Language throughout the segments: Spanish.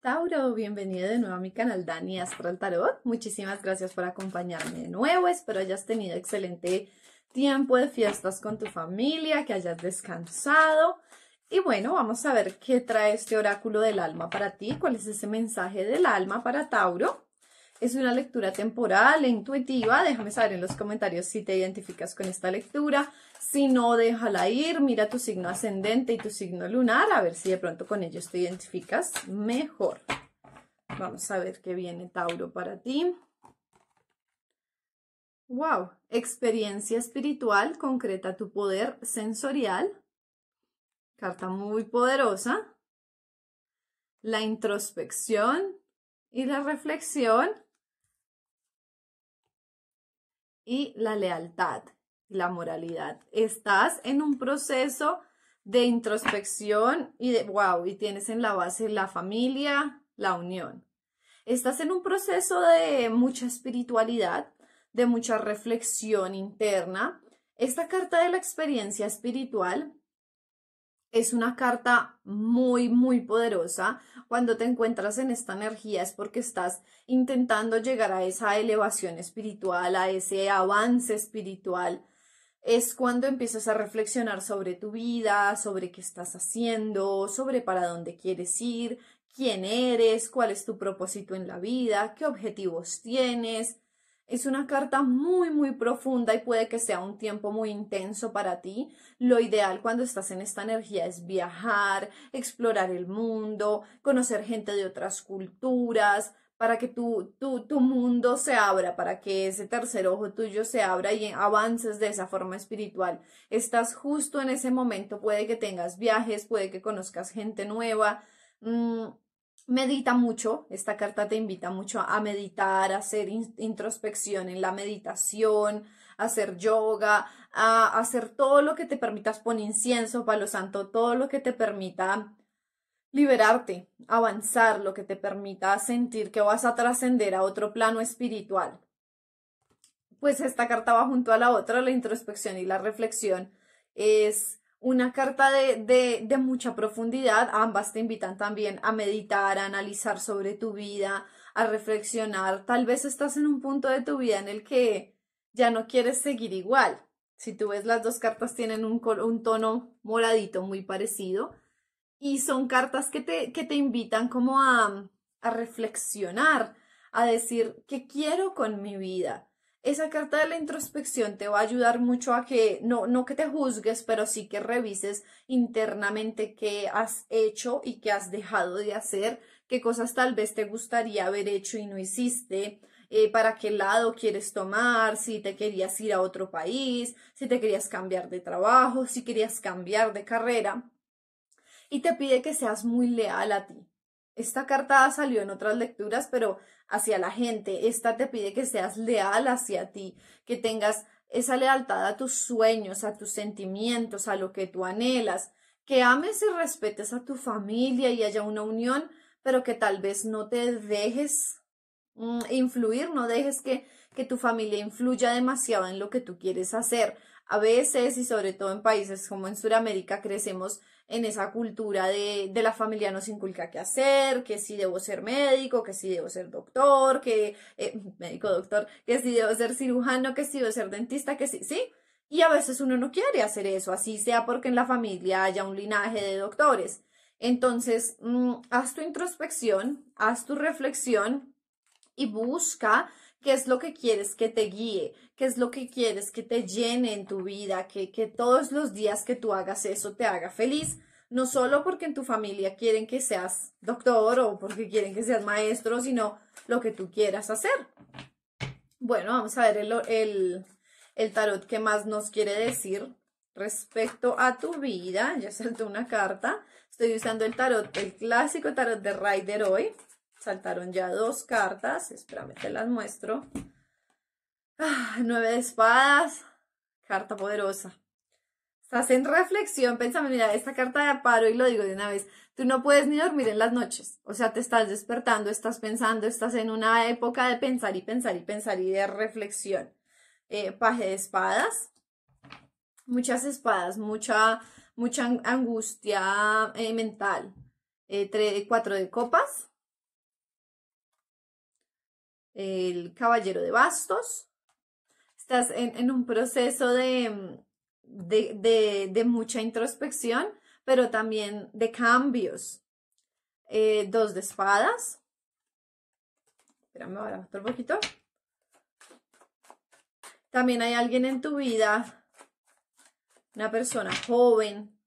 Tauro, bienvenido de nuevo a mi canal Dani Astral Tarot. Muchísimas gracias por acompañarme de nuevo. Espero hayas tenido excelente tiempo de fiestas con tu familia, que hayas descansado. Y bueno, vamos a ver qué trae este oráculo del alma para ti, cuál es ese mensaje del alma para Tauro. Es una lectura temporal e intuitiva. Déjame saber en los comentarios si te identificas con esta lectura. Si no, déjala ir. Mira tu signo ascendente y tu signo lunar. A ver si de pronto con ellos te identificas mejor. Vamos a ver qué viene Tauro para ti. Wow, experiencia espiritual concreta tu poder sensorial. Carta muy poderosa. La introspección y la reflexión y la lealtad la moralidad. Estás en un proceso de introspección y de wow, y tienes en la base la familia, la unión. Estás en un proceso de mucha espiritualidad, de mucha reflexión interna. Esta carta de la experiencia espiritual es una carta muy, muy poderosa. Cuando te encuentras en esta energía es porque estás intentando llegar a esa elevación espiritual, a ese avance espiritual. Es cuando empiezas a reflexionar sobre tu vida, sobre qué estás haciendo, sobre para dónde quieres ir, quién eres, cuál es tu propósito en la vida, qué objetivos tienes, es una carta muy, muy profunda y puede que sea un tiempo muy intenso para ti. Lo ideal cuando estás en esta energía es viajar, explorar el mundo, conocer gente de otras culturas, para que tu, tu, tu, mundo se abra, para que ese tercer ojo tuyo se abra y avances de esa forma espiritual. Estás justo en ese momento, puede que tengas viajes, puede que conozcas gente nueva. Mm, medita mucho, esta carta te invita mucho a meditar, a hacer introspección en la meditación, a hacer yoga, a hacer todo lo que te permitas, pon incienso, palo santo, todo lo que te permita liberarte, avanzar, lo que te permita sentir que vas a trascender a otro plano espiritual. Pues esta carta va junto a la otra, la introspección y la reflexión es una carta de, de, de, mucha profundidad. Ambas te invitan también a meditar, a analizar sobre tu vida, a reflexionar. Tal vez estás en un punto de tu vida en el que ya no quieres seguir igual. Si tú ves las dos cartas tienen un, un tono moradito muy parecido y son cartas que te, invitan como a, a reflexionar, a decir, ¿qué quiero con mi vida? esa carta de la introspección te va a ayudar mucho a que, no, no que te juzgues, pero sí que revises internamente qué has hecho y qué has dejado de hacer, qué cosas tal vez te gustaría haber hecho y no hiciste, eh, para qué lado quieres tomar, si te querías ir a otro país, si te querías cambiar de trabajo, si querías cambiar de carrera. Y te pide que seas muy leal a ti, esta carta salió en otras lecturas, pero hacia la gente. Esta te pide que seas leal hacia ti, que tengas esa lealtad a tus sueños, a tus sentimientos, a lo que tú anhelas, que ames y respetes a tu familia y haya una unión, pero que tal vez no te dejes mm, influir, no dejes que que tu familia influya demasiado en lo que tú quieres hacer. A veces, y sobre todo en países como en Sudamérica, crecemos en esa cultura de, la familia nos inculca qué hacer, que si debo ser médico, que si debo ser doctor, que eh, médico doctor, que si debo ser cirujano, que si debo ser dentista, que sí, sí. Y a veces uno no quiere hacer eso, así sea porque en la familia haya un linaje de doctores. Entonces, mm, haz tu introspección, haz tu reflexión y busca qué es lo que quieres que te guíe, qué es lo que quieres que te llene en tu vida, que, todos los días que tú hagas eso te haga feliz. No solo porque en tu familia quieren que seas doctor o porque quieren que seas maestro, sino lo que tú quieras hacer. Bueno, vamos a ver el, tarot que más nos quiere decir respecto a tu vida. Ya senté una carta. Estoy usando el tarot, el clásico tarot de Ryder hoy saltaron ya dos cartas. Espérame, te las muestro. Ah, nueve de espadas. Carta poderosa. Estás en reflexión, Pénsame, mira, esta carta de aparo y lo digo de una vez, tú no puedes ni dormir en las noches, o sea, te estás despertando, estás pensando, estás en una época de pensar y pensar y pensar y de reflexión. Eh, paje de espadas, muchas espadas, mucha, mucha angustia eh, mental, eh, cuatro de copas, el caballero de bastos. Estás en, un proceso de, de, mucha introspección, pero también de cambios. Eh, dos de espadas. Espérame ahora un poquito. También hay alguien en tu vida, una persona joven,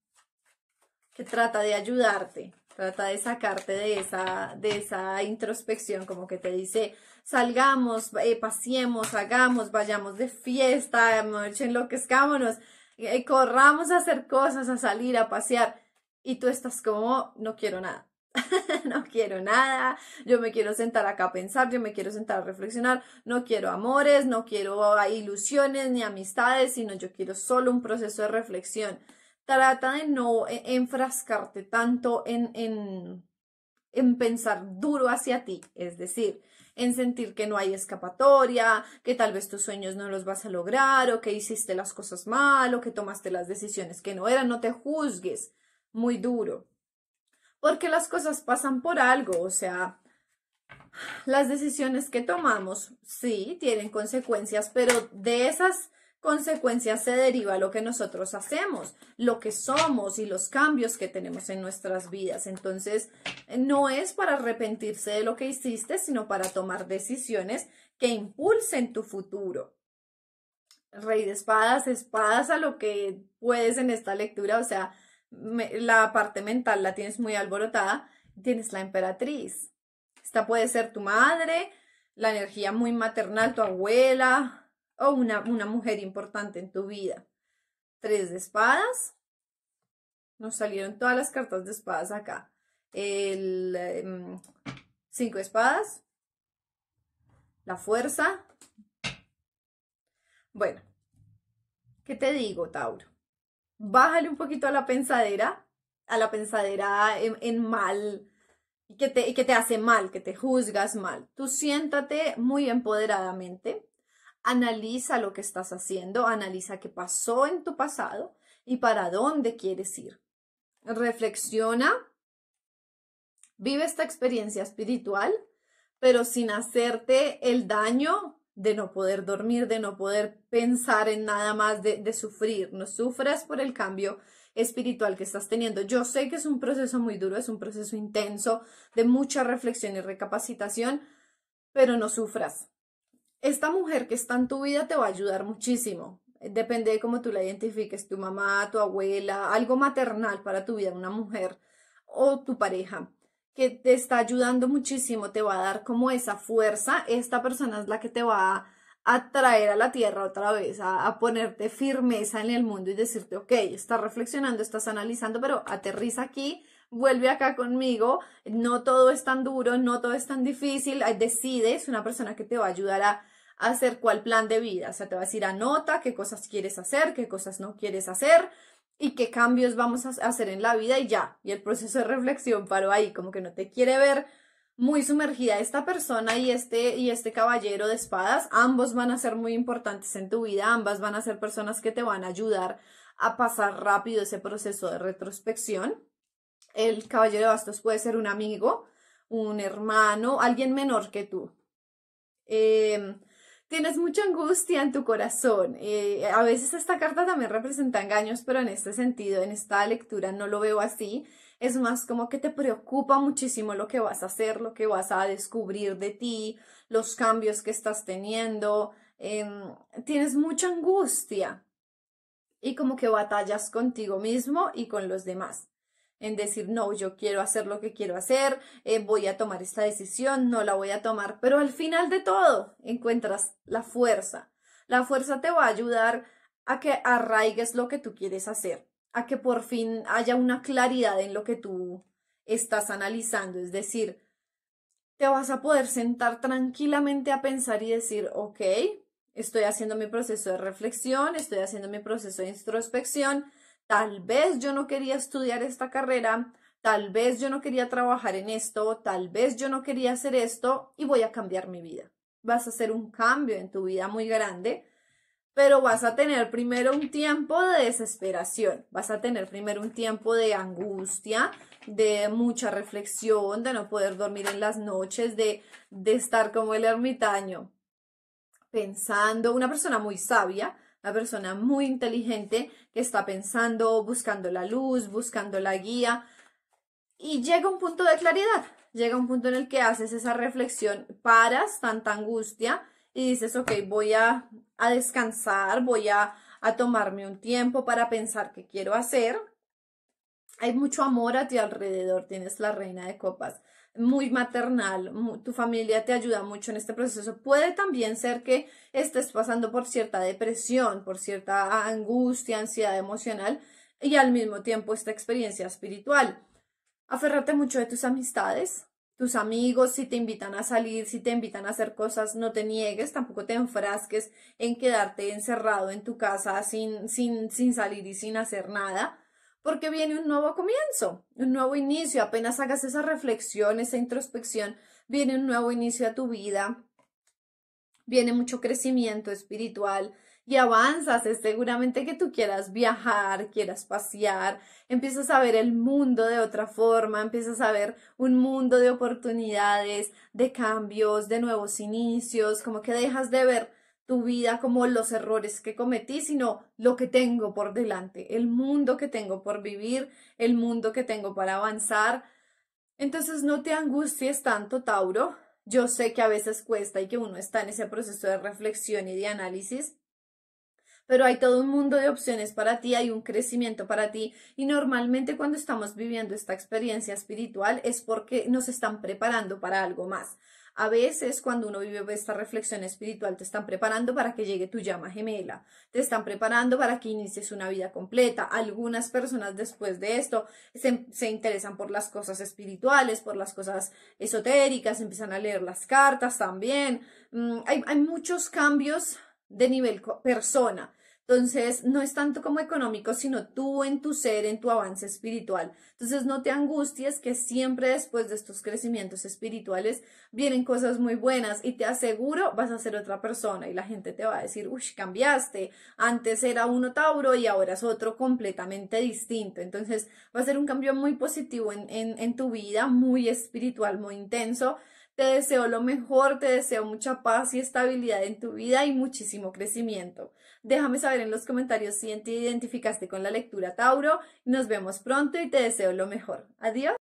que trata de ayudarte, trata de sacarte de esa, de esa introspección, como que te dice, salgamos, eh, paseemos, hagamos, vayamos de fiesta, enloquezcámonos, eh, eh, corramos a hacer cosas, a salir, a pasear. Y tú estás como, no quiero nada. no quiero nada, yo me quiero sentar acá a pensar, yo me quiero sentar a reflexionar, no quiero amores, no quiero ah, ilusiones ni amistades, sino yo quiero solo un proceso de reflexión. Trata de no eh, enfrascarte tanto en, en en pensar duro hacia ti, es decir, en sentir que no hay escapatoria, que tal vez tus sueños no los vas a lograr o que hiciste las cosas mal o que tomaste las decisiones que no eran, no te juzgues muy duro. Porque las cosas pasan por algo, o sea, las decisiones que tomamos sí tienen consecuencias, pero de esas consecuencia se deriva lo que nosotros hacemos, lo que somos y los cambios que tenemos en nuestras vidas. Entonces, no es para arrepentirse de lo que hiciste, sino para tomar decisiones que impulsen tu futuro. Rey de espadas, espadas a lo que puedes en esta lectura, o sea, la parte mental la tienes muy alborotada, tienes la emperatriz. Esta puede ser tu madre, la energía muy maternal, tu abuela, o una, mujer importante en tu vida. Tres de espadas. Nos salieron todas las cartas de espadas acá. El em, cinco de espadas. La fuerza. Bueno, ¿qué te digo, Tauro? Bájale un poquito a la pensadera, a la pensadera en, mal, y que te hace mal, que te juzgas mal. Tú siéntate muy empoderadamente, Analiza lo que estás haciendo, analiza qué pasó en tu pasado y para dónde quieres ir. Reflexiona, vive esta experiencia espiritual, pero sin hacerte el daño de no poder dormir, de no poder pensar en nada más, de, sufrir. No sufras por el cambio espiritual que estás teniendo. Yo sé que es un proceso muy duro, es un proceso intenso de mucha reflexión y recapacitación, pero no sufras esta mujer que está en tu vida te va a ayudar muchísimo. Depende de cómo tú la identifiques, tu mamá, tu abuela, algo maternal para tu vida, una mujer o tu pareja, que te está ayudando muchísimo, te va a dar como esa fuerza. Esta persona es la que te va a atraer a la tierra otra vez, a, ponerte firmeza en el mundo y decirte, ok, estás reflexionando, estás analizando, pero aterriza aquí, vuelve acá conmigo, no todo es tan duro, no todo es tan difícil, decide, es una persona que te va a ayudar a, hacer cuál plan de vida. O sea, te va a decir anota qué cosas quieres hacer, qué cosas no quieres hacer y qué cambios vamos a hacer en la vida y ya. Y el proceso de reflexión paró ahí, como que no te quiere ver muy sumergida esta persona y este y este caballero de espadas, ambos van a ser muy importantes en tu vida, ambas van a ser personas que te van a ayudar a pasar rápido ese proceso de retrospección. El caballero de bastos puede ser un amigo, un hermano, alguien menor que tú. Eh, tienes mucha angustia en tu corazón. Eh, a veces esta carta también representa engaños, pero en este sentido, en esta lectura no lo veo así. Es más como que te preocupa muchísimo lo que vas a hacer, lo que vas a descubrir de ti, los cambios que estás teniendo. Em, tienes mucha angustia y como que batallas contigo mismo y con los demás en decir, no, yo quiero hacer lo que quiero hacer, eh, voy a tomar esta decisión, no la voy a tomar, pero al final de todo encuentras la fuerza. La fuerza te va a ayudar a que arraigues lo que tú quieres hacer, a que por fin haya una claridad en lo que tú estás analizando, es decir, te vas a poder sentar tranquilamente a pensar y decir, ok, estoy haciendo mi proceso de reflexión, estoy haciendo mi proceso de introspección, tal vez yo no quería estudiar esta carrera, tal vez yo no quería trabajar en esto, tal vez yo no quería hacer esto y voy a cambiar mi vida. Vas a hacer un cambio en tu vida muy grande, pero vas a tener primero un tiempo de desesperación, vas a tener primero un tiempo de angustia, de mucha reflexión, de no poder dormir en las noches, de, de estar como el ermitaño, pensando, una persona muy sabia, una persona muy inteligente que está pensando, buscando la luz, buscando la guía y llega un punto de claridad, llega un punto en el que haces esa reflexión, paras tanta angustia y dices, ok, voy a, descansar, voy a, a tomarme un tiempo para pensar qué quiero hacer, hay mucho amor a ti alrededor, tienes la reina de copas, muy maternal, tu familia te ayuda mucho en este proceso. Puede también ser que estés pasando por cierta depresión, por cierta angustia, ansiedad emocional y al mismo tiempo esta experiencia espiritual. Aferrate mucho de tus amistades, tus amigos, si te invitan a salir, si te invitan a hacer cosas, no te niegues, tampoco te enfrasques en quedarte encerrado en tu casa sin, sin, sin salir y sin hacer nada porque viene un nuevo comienzo, un nuevo inicio. Apenas hagas esa reflexión, esa introspección, viene un nuevo inicio a tu vida, viene mucho crecimiento espiritual y avanzas. Es seguramente que tú quieras viajar, quieras pasear, empiezas a ver el mundo de otra forma, empiezas a ver un mundo de oportunidades, de cambios, de nuevos inicios, como que dejas de ver tu vida como los errores que cometí, sino lo que tengo por delante, el mundo que tengo por vivir, el mundo que tengo para avanzar. Entonces no te angusties tanto, Tauro. Yo sé que a veces cuesta y que uno está en ese proceso de reflexión y de análisis, pero hay todo un mundo de opciones para ti, hay un crecimiento para ti y normalmente cuando estamos viviendo esta experiencia espiritual es porque nos están preparando para algo más a veces cuando uno vive pues, esta reflexión espiritual te están preparando para que llegue tu llama gemela, te están preparando para que inicies una vida completa. Algunas personas después de esto se, interesan por las cosas espirituales, por las cosas esotéricas, empiezan a leer las cartas también. Mm, hay muchos cambios de nivel persona entonces, no es tanto como económico, sino tú en tu ser, en tu avance espiritual. Entonces, no te angusties que siempre después de estos crecimientos espirituales vienen cosas muy buenas y te aseguro vas a ser otra persona y la gente te va a decir, uy, cambiaste. Antes era uno Tauro y ahora es otro completamente distinto. Entonces, va a ser un cambio muy positivo en, en tu vida, muy espiritual, muy intenso te deseo lo mejor, te deseo mucha paz y estabilidad en tu vida y muchísimo crecimiento. Déjame saber en los comentarios si te identificaste con la lectura Tauro. Nos vemos pronto y te deseo lo mejor. Adiós.